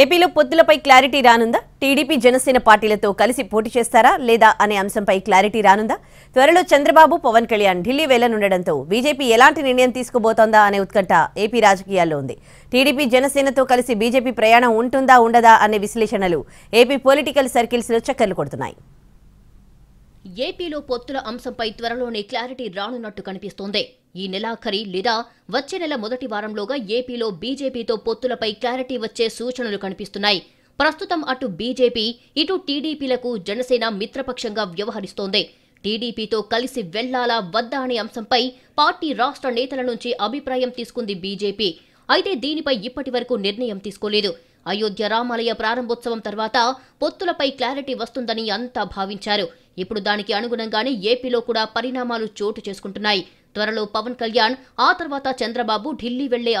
ఏపీలో పొత్తులపై క్లారిటీ రానుందా టీడీపీ జనసేన పార్టీలతో కలిసి పోటీ చేస్తారా లేదా అనే అంశంపై క్లారిటీ రానుందా త్వరలో చంద్రబాబు పవన్ కళ్యాణ్ ఢిల్లీ వెళ్లనుండటంతో బీజేపీ ఎలాంటి నిర్ణయం తీసుకోబోతోందా అనే ఉత్కంఠ ఏపీ రాజకీయాల్లో ఉంది టీడీపీ జనసేనతో కలిసి బీజేపీ ప్రయాణం ఉంటుందా ఉండదా అనే విశ్లేషణలు ఏపీ పొలిటికల్ సర్కిల్స్లో చక్కర్లు కొడుతున్నాయి ఏపీలో పొత్తుల అంశంపై త్వరలోనే క్లారిటీ రానున్నట్టు కనిపిస్తోంది ఈ నెలాఖరి లేదా వచ్చే నెల మొదటి వారంలోగా ఏపీలో బీజేపీతో పొత్తులపై క్లారిటీ వచ్చే సూచనలు కనిపిస్తున్నాయి ప్రస్తుతం అటు బీజేపీ ఇటు టీడీపీలకు జనసేన మిత్రపక్షంగా వ్యవహరిస్తోంది టీడీపీతో కలిసి వెళ్లాలా వద్దా అనే అంశంపై పార్టీ రాష్ట్ర నేతల నుంచి అభిప్రాయం తీసుకుంది బీజేపీ అయితే దీనిపై ఇప్పటి వరకు నిర్ణయం తీసుకోలేదు అయోధ్య రామాలయ ప్రారంభోత్సవం తర్వాత పొత్తులపై క్లారిటీ వస్తుందని అంతా భావించారు ఇప్పుడు దానికి అనుగుణంగానే ఏపీలో కూడా పరిణామాలు చోటు చేసుకుంటున్నాయి త్వరలో పవన్ కళ్యాణ్ ఆ తర్వాత చంద్రబాబు ఢిల్లీ వెళ్లే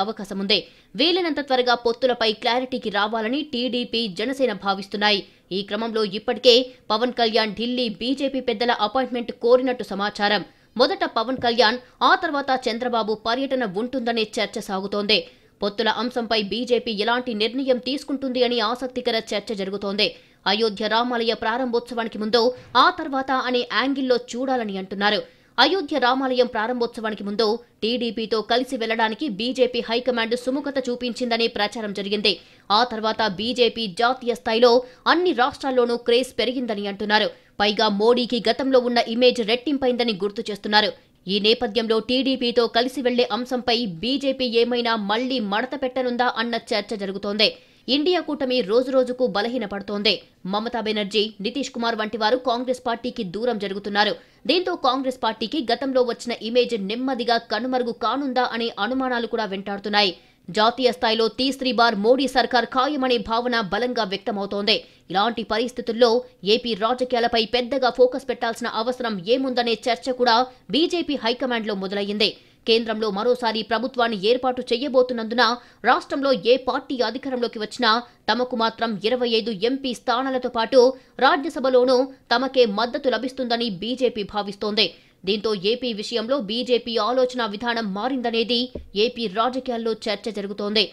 ఉంది వీలైనంత త్వరగా పొత్తులపై క్లారిటీకి రావాలని టీడీపీ జనసేన భావిస్తున్నాయి ఈ క్రమంలో ఇప్పటికే పవన్ కళ్యాణ్ ఢిల్లీ బీజేపీ పెద్దల అపాయింట్మెంట్ కోరినట్టు సమాచారం మొదట పవన్ కళ్యాణ్ ఆ తర్వాత చంద్రబాబు పర్యటన ఉంటుందనే చర్చ సాగుతోంది పొత్తుల అంశంపై బీజేపీ ఎలాంటి నిర్ణయం తీసుకుంటుంది అని ఆసక్తికర చర్చ జరుగుతోంది అయోధ్య రామాలయ ప్రారంభోత్సవానికి ముందు ఆ తర్వాత అనే యాంగిల్లో చూడాలని అంటున్నారు అయోధ్య రామాలయం ప్రారంభోత్సవానికి ముందు టీడీపీతో కలిసి వెళ్లడానికి బీజేపీ హైకమాండ్ సుముఖత చూపించిందనే ప్రచారం జరిగింది ఆ తర్వాత బీజేపీ జాతీయ స్థాయిలో అన్ని రాష్ట్రాల్లోనూ క్రేజ్ పెరిగిందని అంటున్నారు పైగా మోడీకి గతంలో ఉన్న ఇమేజ్ రెట్టింపైందని గుర్తు చేస్తున్నారు ఈ నేపథ్యంలో టీడీపీతో కలిసి వెళ్లే అంశంపై బీజేపీ ఏమైనా మళ్లీ మడత పెట్టనుందా అన్న చర్చ జరుగుతోంది ఇండియా కూటమి రోజురోజుకు బలహీనపడుతోంది మమతా బెనర్జీ నితీష్ కుమార్ వంటి వారు కాంగ్రెస్ పార్టీకి దూరం జరుగుతున్నారు దీంతో కాంగ్రెస్ పార్టీకి గతంలో వచ్చిన ఇమేజ్ నెమ్మదిగా కనుమరుగు కానుందా అనే అనుమానాలు కూడా వెంటాడుతున్నాయి జాతీయ స్థాయిలో తీస్త్రీ బార్ మోడీ సర్కార్ ఖాయమనే భావన బలంగా వ్యక్తమవుతోంది ఇలాంటి పరిస్థితుల్లో ఏపీ రాజకీయాలపై పెద్దగా ఫోకస్ పెట్టాల్సిన అవసరం ఏముందనే చర్చ కూడా బీజేపీ హైకమాండ్లో మొదలయ్యింది కేంద్రంలో మరోసారి ప్రభుత్వాన్ని ఏర్పాటు చేయబోతున్నందున రాష్ట్రంలో ఏ పార్టీ అధికారంలోకి వచ్చినా తమకు మాత్రం ఇరవై ఐదు ఎంపీ స్థానాలతో పాటు రాజ్యసభలోనూ తమకే మద్దతు లభిస్తుందని బీజేపీ భావిస్తోంది దీంతో ఏపీ విషయంలో బీజేపీ ఆలోచన విధానం మారిందనేది ఏపీ రాజకీయాల్లో చర్చ జరుగుతోంది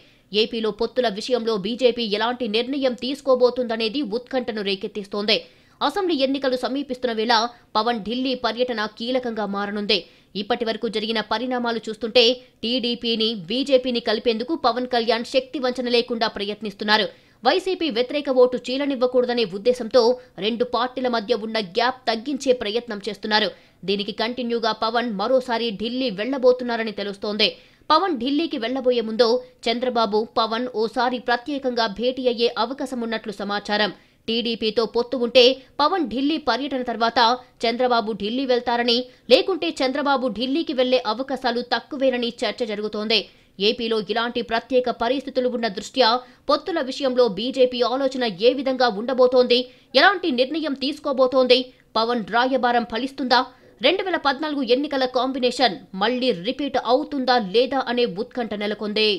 ఏపీలో పొత్తుల విషయంలో బీజేపీ ఎలాంటి నిర్ణయం తీసుకోబోతుందనేది ఉత్కంఠను రేకెత్తిస్తోంది అసెంబ్లీ ఎన్నికలు సమీపిస్తున్న వేళ పవన్ ఢిల్లీ పర్యటన కీలకంగా మారనుంది ఇప్పటి వరకు జరిగిన పరిణామాలు చూస్తుంటే టీడీపీని బీజేపీని కలిపేందుకు పవన్ కళ్యాణ్ శక్తి వంచన లేకుండా ప్రయత్నిస్తున్నారు వైసీపీ వ్యతిరేక ఓటు చీలనివ్వకూడదనే ఉద్దేశంతో రెండు పార్టీల మధ్య ఉన్న గ్యాప్ తగ్గించే ప్రయత్నం చేస్తున్నారు దీనికి కంటిన్యూగా పవన్ మరోసారి ఢిల్లీ వెళ్లబోతున్నారని తెలుస్తోంది పవన్ ఢిల్లీకి వెళ్లబోయే ముందు చంద్రబాబు పవన్ ఓసారి ప్రత్యేకంగా భేటీ అయ్యే అవకాశం ఉన్నట్లు సమాచారం టీడీపీతో పొత్తు ఉంటే పవన్ ఢిల్లీ పర్యటన తర్వాత చంద్రబాబు ఢిల్లీ వెళ్తారని లేకుంటే చంద్రబాబు ఢిల్లీకి వెళ్లే అవకాశాలు తక్కువేనని చర్చ జరుగుతోంది ఏపీలో ఇలాంటి ప్రత్యేక పరిస్థితులు ఉన్న దృష్ట్యా పొత్తుల విషయంలో బీజేపీ ఆలోచన ఏ విధంగా ఉండబోతోంది ఎలాంటి నిర్ణయం తీసుకోబోతోంది పవన్ రాయబారం ఫలిస్తుందా రెండు వేల పద్నాలుగు ఎన్నికల కాంబినేషన్ మళ్లీ రిపీట్ అవుతుందా లేదా అనే ఉత్కంఠ నెలకొంది